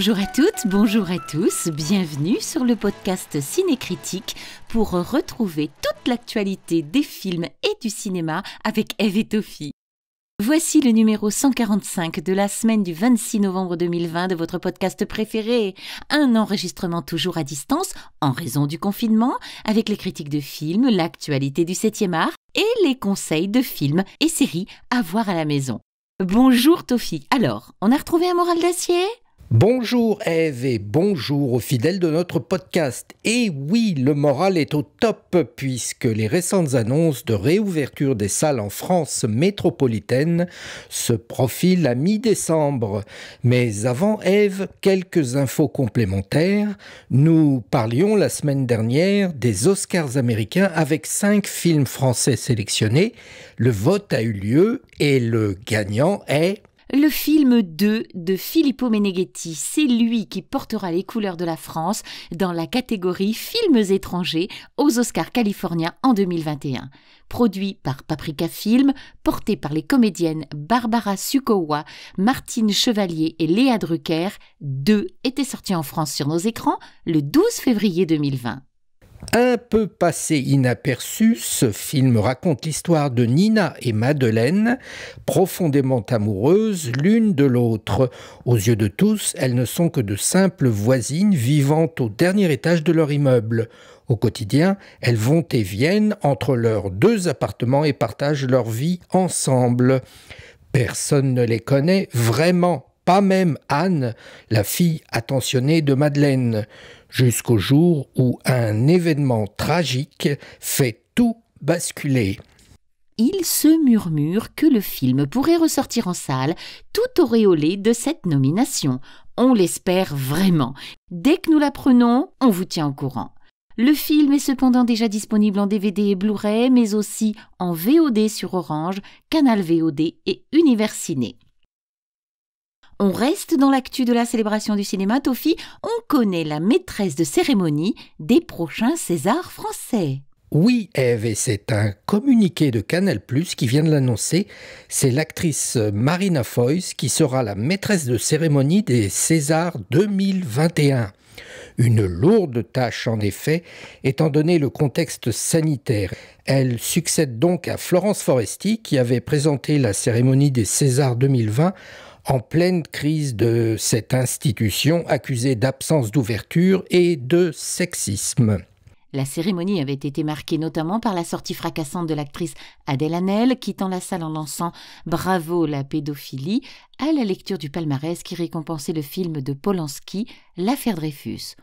Bonjour à toutes, bonjour à tous, bienvenue sur le podcast Cinécritique pour retrouver toute l'actualité des films et du cinéma avec Eve et Tophie. Voici le numéro 145 de la semaine du 26 novembre 2020 de votre podcast préféré. Un enregistrement toujours à distance en raison du confinement avec les critiques de films, l'actualité du 7e art et les conseils de films et séries à voir à la maison. Bonjour Tofi. Alors, on a retrouvé un moral d'acier Bonjour Eve et bonjour aux fidèles de notre podcast. Et oui, le moral est au top puisque les récentes annonces de réouverture des salles en France métropolitaine se profilent à mi-décembre. Mais avant Eve, quelques infos complémentaires. Nous parlions la semaine dernière des Oscars américains avec cinq films français sélectionnés. Le vote a eu lieu et le gagnant est le film 2 de Filippo Meneghetti. C'est lui qui portera les couleurs de la France dans la catégorie Films étrangers aux Oscars californiens en 2021. Produit par Paprika Film, porté par les comédiennes Barbara Sukowa, Martine Chevalier et Léa Drucker, 2 était sorti en France sur nos écrans le 12 février 2020. Un peu passé inaperçu, ce film raconte l'histoire de Nina et Madeleine, profondément amoureuses l'une de l'autre. Aux yeux de tous, elles ne sont que de simples voisines vivant au dernier étage de leur immeuble. Au quotidien, elles vont et viennent entre leurs deux appartements et partagent leur vie ensemble. Personne ne les connaît vraiment, pas même Anne, la fille attentionnée de Madeleine jusqu'au jour où un événement tragique fait tout basculer. Il se murmure que le film pourrait ressortir en salle tout auréolé de cette nomination. On l'espère vraiment. Dès que nous l'apprenons, on vous tient au courant. Le film est cependant déjà disponible en DVD et Blu-ray, mais aussi en VOD sur Orange, Canal VOD et Univers Ciné. On reste dans l'actu de la célébration du cinéma, Tofi. On connaît la maîtresse de cérémonie des prochains Césars français. Oui, Eve, et c'est un communiqué de Canal Plus qui vient de l'annoncer. C'est l'actrice Marina Foyce qui sera la maîtresse de cérémonie des Césars 2021. Une lourde tâche en effet, étant donné le contexte sanitaire. Elle succède donc à Florence Foresti qui avait présenté la cérémonie des Césars 2020 en pleine crise de cette institution accusée d'absence d'ouverture et de sexisme. La cérémonie avait été marquée notamment par la sortie fracassante de l'actrice Adèle Hanel, quittant la salle en lançant Bravo la pédophilie à la lecture du palmarès qui récompensait le film de Polanski, L'affaire Dreyfus.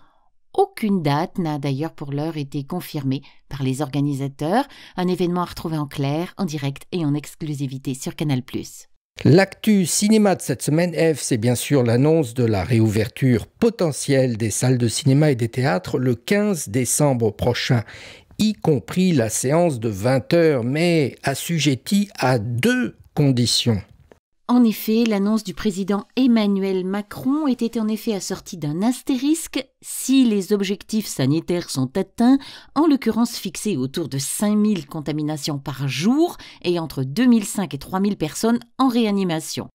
Aucune date n'a d'ailleurs pour l'heure été confirmée par les organisateurs, un événement à retrouver en clair, en direct et en exclusivité sur Canal+. L'actu cinéma de cette semaine, F, c'est bien sûr l'annonce de la réouverture potentielle des salles de cinéma et des théâtres le 15 décembre prochain y compris la séance de 20 h mais assujettie à deux conditions. En effet, l'annonce du président Emmanuel Macron était en effet assortie d'un astérisque si les objectifs sanitaires sont atteints, en l'occurrence fixés autour de 5000 contaminations par jour et entre 2005 et 3000 personnes en réanimation.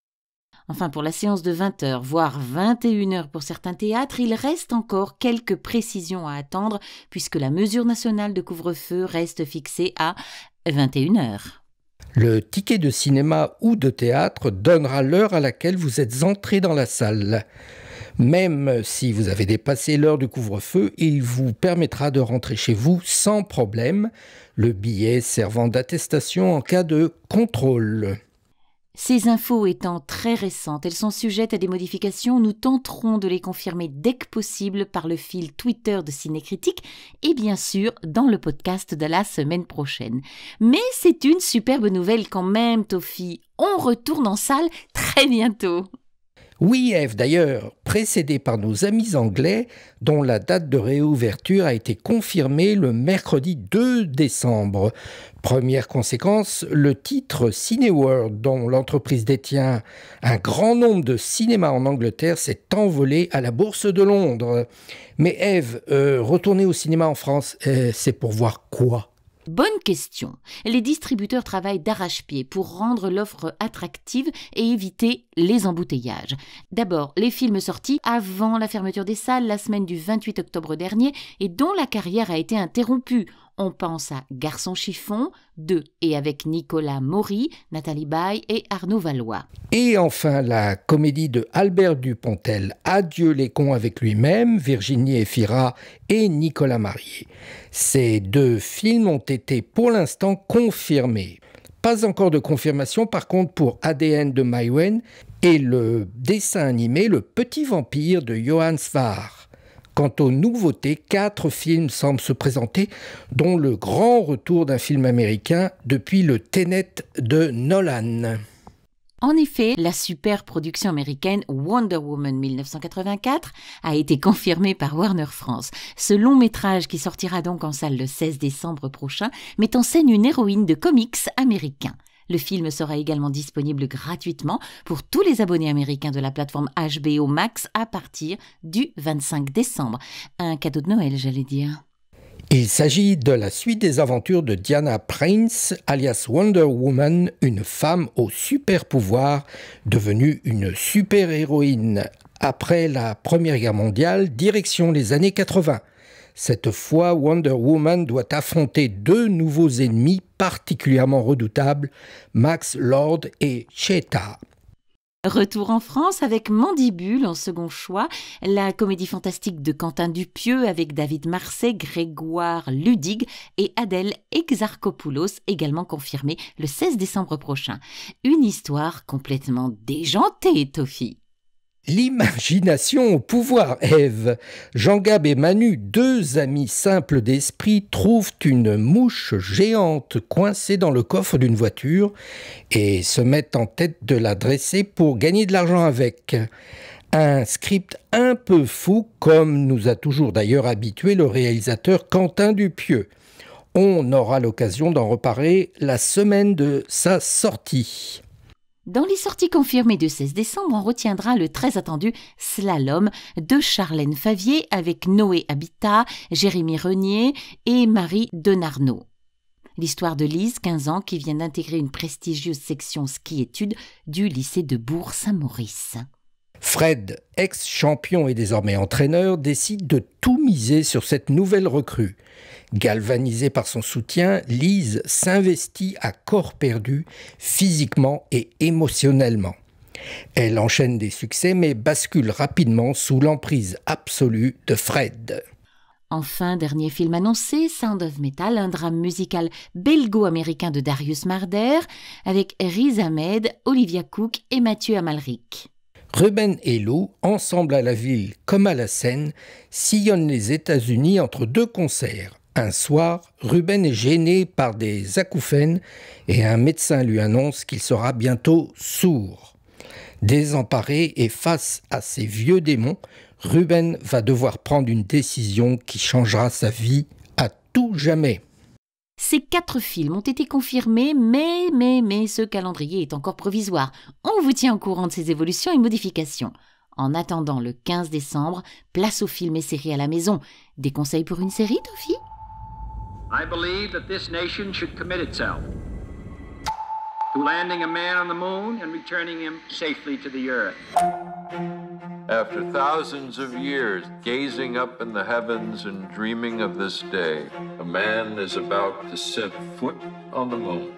Enfin, pour la séance de 20h, voire 21h pour certains théâtres, il reste encore quelques précisions à attendre puisque la mesure nationale de couvre-feu reste fixée à 21h. Le ticket de cinéma ou de théâtre donnera l'heure à laquelle vous êtes entré dans la salle. Même si vous avez dépassé l'heure du couvre-feu, il vous permettra de rentrer chez vous sans problème, le billet servant d'attestation en cas de contrôle. Ces infos étant très récentes, elles sont sujettes à des modifications. Nous tenterons de les confirmer dès que possible par le fil Twitter de Cinécritique et bien sûr dans le podcast de la semaine prochaine. Mais c'est une superbe nouvelle quand même, Tophie, On retourne en salle très bientôt. Oui, Eve, d'ailleurs, précédée par nos amis anglais, dont la date de réouverture a été confirmée le mercredi 2 décembre. Première conséquence, le titre Cineworld, dont l'entreprise détient un grand nombre de cinémas en Angleterre, s'est envolé à la Bourse de Londres. Mais Eve, euh, retourner au cinéma en France, euh, c'est pour voir quoi Bonne question. Les distributeurs travaillent d'arrache-pied pour rendre l'offre attractive et éviter les embouteillages. D'abord, les films sortis avant la fermeture des salles la semaine du 28 octobre dernier et dont la carrière a été interrompue. On pense à Garçon chiffon, 2, et avec Nicolas Maury, Nathalie Baye et Arnaud Valois. Et enfin, la comédie de Albert Dupontel, Adieu les cons avec lui-même, Virginie Efira et Nicolas Marié. Ces deux films ont été pour l'instant confirmés. Pas encore de confirmation par contre pour ADN de Maïwen et le dessin animé Le Petit Vampire de Johann Svar. Quant aux nouveautés, quatre films semblent se présenter, dont le grand retour d'un film américain depuis le Tenet de Nolan. En effet, la super production américaine Wonder Woman 1984 a été confirmée par Warner France. Ce long métrage qui sortira donc en salle le 16 décembre prochain met en scène une héroïne de comics américain. Le film sera également disponible gratuitement pour tous les abonnés américains de la plateforme HBO Max à partir du 25 décembre. Un cadeau de Noël, j'allais dire. Il s'agit de la suite des aventures de Diana Prince, alias Wonder Woman, une femme au super pouvoir, devenue une super héroïne. Après la Première Guerre mondiale, direction les années 80. Cette fois, Wonder Woman doit affronter deux nouveaux ennemis particulièrement redoutables, Max Lord et Cheta. Retour en France avec Mandibule en second choix, la comédie fantastique de Quentin Dupieux avec David Marseille, Grégoire Ludig et Adèle Exarchopoulos, également confirmée le 16 décembre prochain. Une histoire complètement déjantée, Tofi. L'imagination au pouvoir, Ève. Jean Gab et Manu, deux amis simples d'esprit, trouvent une mouche géante coincée dans le coffre d'une voiture et se mettent en tête de la dresser pour gagner de l'argent avec. Un script un peu fou, comme nous a toujours d'ailleurs habitué le réalisateur Quentin Dupieux. On aura l'occasion d'en reparler la semaine de sa sortie. Dans les sorties confirmées de 16 décembre, on retiendra le très attendu Slalom de Charlène Favier avec Noé Habitat, Jérémy Renier et Marie Denarno. L'histoire de Lise, 15 ans, qui vient d'intégrer une prestigieuse section ski-études du lycée de Bourg-Saint-Maurice. Fred, ex-champion et désormais entraîneur, décide de tout miser sur cette nouvelle recrue. Galvanisée par son soutien, Lise s'investit à corps perdu, physiquement et émotionnellement. Elle enchaîne des succès mais bascule rapidement sous l'emprise absolue de Fred. Enfin, dernier film annoncé, Sound of Metal, un drame musical belgo-américain de Darius Marder, avec Riz Ahmed, Olivia Cook et Mathieu Amalric. Ruben et Lou, Ensemble à la ville comme à la scène, sillonnent les États-Unis entre deux concerts. Un soir, Ruben est gêné par des acouphènes et un médecin lui annonce qu'il sera bientôt sourd. Désemparé et face à ses vieux démons, Ruben va devoir prendre une décision qui changera sa vie à tout jamais. Ces quatre films ont été confirmés, mais, mais, mais ce calendrier est encore provisoire. On vous tient au courant de ces évolutions et modifications. En attendant le 15 décembre, place aux films et séries à la maison. Des conseils pour une série, Toffy I believe that this nation should commit itself to landing a man on the moon and returning him safely to the earth. After thousands of years gazing up in the heavens and dreaming of this day, a man is about to set foot on the moon.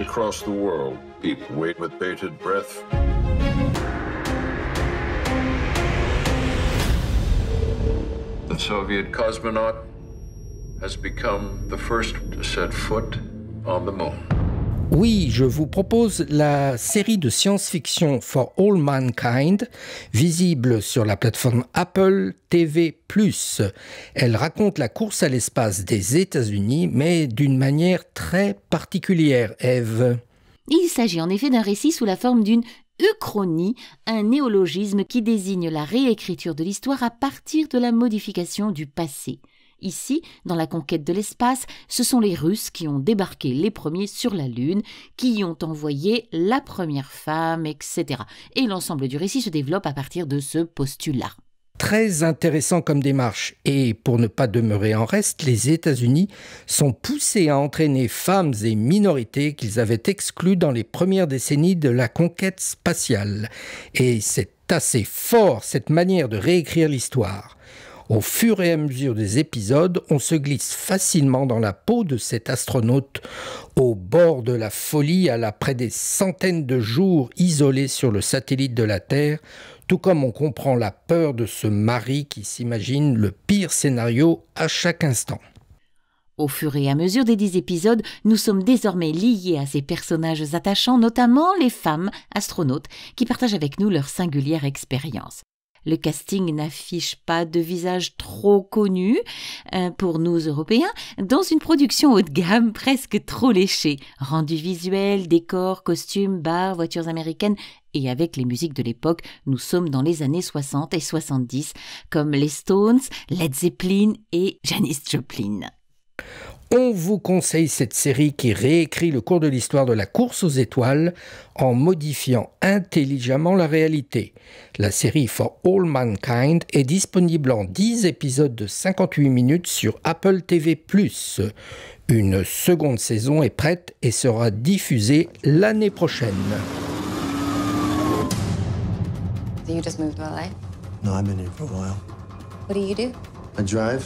Across the world, people wait with bated breath. The Soviet cosmonaut has become the first to set foot on the moon. Oui, je vous propose la série de science-fiction For All Mankind, visible sur la plateforme Apple TV+. Elle raconte la course à l'espace des États-Unis, mais d'une manière très particulière, Eve. Il s'agit en effet d'un récit sous la forme d'une uchronie, un néologisme qui désigne la réécriture de l'histoire à partir de la modification du passé. Ici, dans la conquête de l'espace, ce sont les Russes qui ont débarqué les premiers sur la Lune, qui y ont envoyé la première femme, etc. Et l'ensemble du récit se développe à partir de ce postulat. Très intéressant comme démarche. Et pour ne pas demeurer en reste, les États-Unis sont poussés à entraîner femmes et minorités qu'ils avaient exclues dans les premières décennies de la conquête spatiale. Et c'est assez fort cette manière de réécrire l'histoire. Au fur et à mesure des épisodes, on se glisse facilement dans la peau de cet astronaute au bord de la folie à l'après des centaines de jours isolés sur le satellite de la Terre, tout comme on comprend la peur de ce mari qui s'imagine le pire scénario à chaque instant. Au fur et à mesure des dix épisodes, nous sommes désormais liés à ces personnages attachants, notamment les femmes astronautes, qui partagent avec nous leur singulière expérience. Le casting n'affiche pas de visage trop connu euh, pour nous Européens dans une production haut de gamme presque trop léchée. Rendu visuel, décor, costumes, bars, voitures américaines et avec les musiques de l'époque, nous sommes dans les années 60 et 70, comme les Stones, Led Zeppelin et Janis Joplin. On vous conseille cette série qui réécrit le cours de l'histoire de la course aux étoiles en modifiant intelligemment la réalité. La série For All Mankind est disponible en 10 épisodes de 58 minutes sur Apple TV ⁇ Une seconde saison est prête et sera diffusée l'année prochaine. drive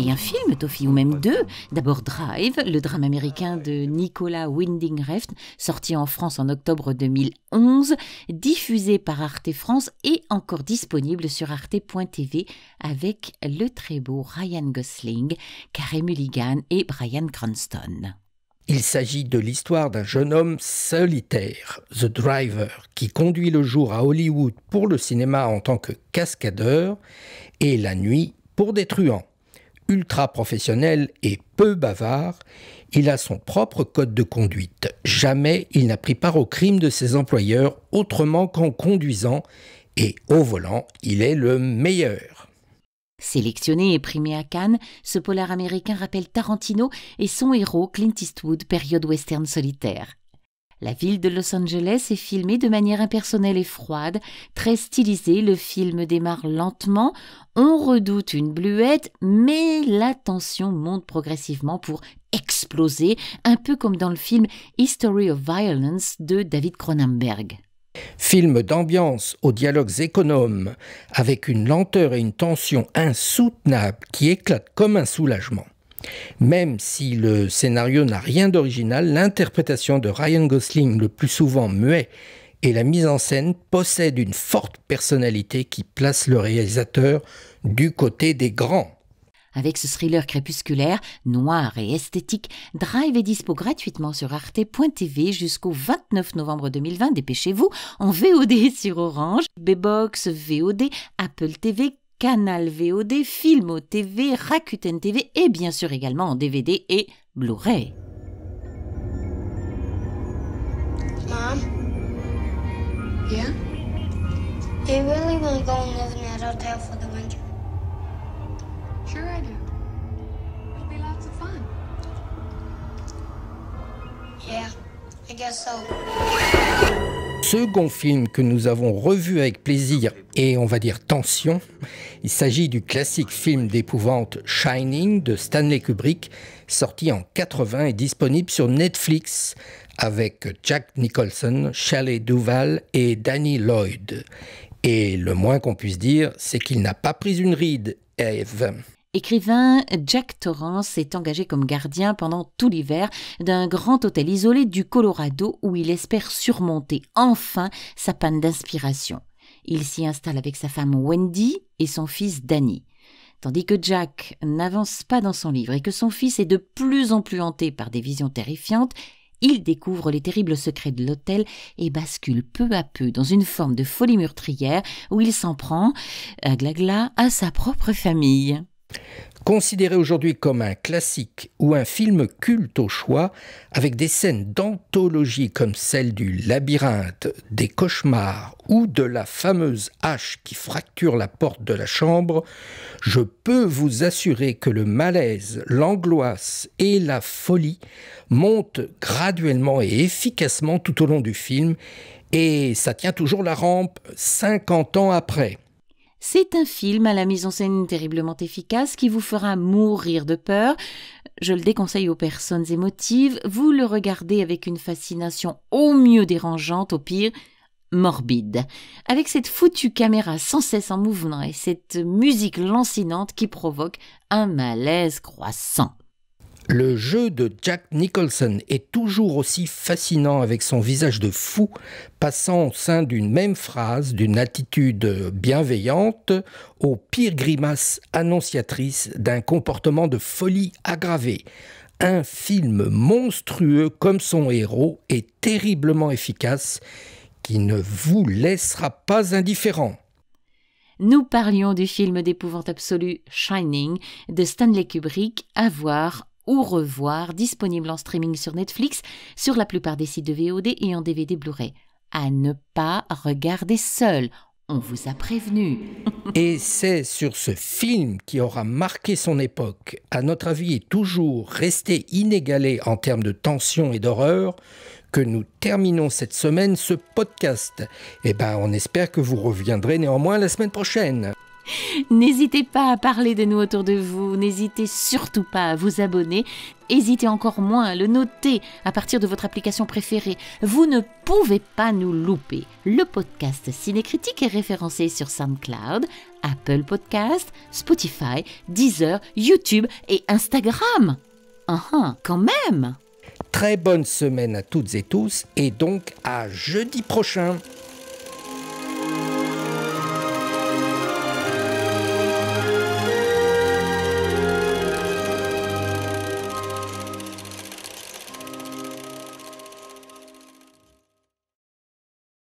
et un film, Toffi, ou même deux. D'abord Drive, le drame américain de Nicolas Winding Refn, sorti en France en octobre 2011, diffusé par Arte France et encore disponible sur arte.tv avec le très beau Ryan Gosling, Carey Mulligan et Brian Cranston. Il s'agit de l'histoire d'un jeune homme solitaire, The Driver, qui conduit le jour à Hollywood pour le cinéma en tant que cascadeur et la nuit pour des truands ultra professionnel et peu bavard, il a son propre code de conduite. Jamais il n'a pris part au crime de ses employeurs autrement qu'en conduisant, et au volant, il est le meilleur. Sélectionné et primé à Cannes, ce polar américain rappelle Tarantino et son héros Clint Eastwood, période western solitaire. La ville de Los Angeles est filmée de manière impersonnelle et froide, très stylisée, le film démarre lentement, on redoute une bluette, mais la tension monte progressivement pour exploser, un peu comme dans le film History of Violence de David Cronenberg. Film d'ambiance aux dialogues économes, avec une lenteur et une tension insoutenables qui éclatent comme un soulagement. Même si le scénario n'a rien d'original, l'interprétation de Ryan Gosling, le plus souvent muet, et la mise en scène possèdent une forte personnalité qui place le réalisateur du côté des grands. Avec ce thriller crépusculaire, noir et esthétique, Drive est dispo gratuitement sur arte.tv jusqu'au 29 novembre 2020. Dépêchez-vous en VOD sur Orange, B-Box, VOD, Apple TV, Canal VOD, Filmo TV, Rakuten TV et bien sûr également en DVD et Blu-ray. Mom? Yeah? Do you really want to go and live in that hotel for the winter? Sure I do. It'll be lots of fun. Yeah, I guess so second film que nous avons revu avec plaisir et on va dire tension. Il s'agit du classique film d'épouvante Shining de Stanley Kubrick, sorti en 80 et disponible sur Netflix avec Jack Nicholson, Shelley Duval et Danny Lloyd. Et le moins qu'on puisse dire, c'est qu'il n'a pas pris une ride, Eve écrivain, Jack Torrance est engagé comme gardien pendant tout l'hiver d'un grand hôtel isolé du Colorado où il espère surmonter enfin sa panne d'inspiration. Il s'y installe avec sa femme Wendy et son fils Danny. Tandis que Jack n'avance pas dans son livre et que son fils est de plus en plus hanté par des visions terrifiantes, il découvre les terribles secrets de l'hôtel et bascule peu à peu dans une forme de folie meurtrière où il s'en prend, à euh, glagla, à sa propre famille. Considéré aujourd'hui comme un classique ou un film culte au choix, avec des scènes d'anthologie comme celle du labyrinthe, des cauchemars ou de la fameuse hache qui fracture la porte de la chambre, je peux vous assurer que le malaise, l'angoisse et la folie montent graduellement et efficacement tout au long du film, et ça tient toujours la rampe 50 ans après. C'est un film à la mise en scène terriblement efficace qui vous fera mourir de peur. Je le déconseille aux personnes émotives. Vous le regardez avec une fascination au mieux dérangeante, au pire morbide. Avec cette foutue caméra sans cesse en mouvement et cette musique lancinante qui provoque un malaise croissant. Le jeu de Jack Nicholson est toujours aussi fascinant avec son visage de fou, passant au sein d'une même phrase, d'une attitude bienveillante, aux pires grimaces annonciatrices d'un comportement de folie aggravée. Un film monstrueux comme son héros est terriblement efficace qui ne vous laissera pas indifférent nous parlions du film d'épouvante absolue Shining de Stanley Kubrick Avoir ou revoir, disponible en streaming sur Netflix, sur la plupart des sites de VOD et en DVD Blu-ray. À ne pas regarder seul, on vous a prévenu. et c'est sur ce film qui aura marqué son époque, à notre avis toujours resté inégalé en termes de tension et d'horreur, que nous terminons cette semaine ce podcast. Eh bien on espère que vous reviendrez néanmoins la semaine prochaine. N'hésitez pas à parler de nous autour de vous, n'hésitez surtout pas à vous abonner, hésitez encore moins à le noter à partir de votre application préférée. Vous ne pouvez pas nous louper. Le podcast Cinécritique est référencé sur SoundCloud, Apple Podcast, Spotify, Deezer, YouTube et Instagram. Ah, ah quand même Très bonne semaine à toutes et tous et donc à jeudi prochain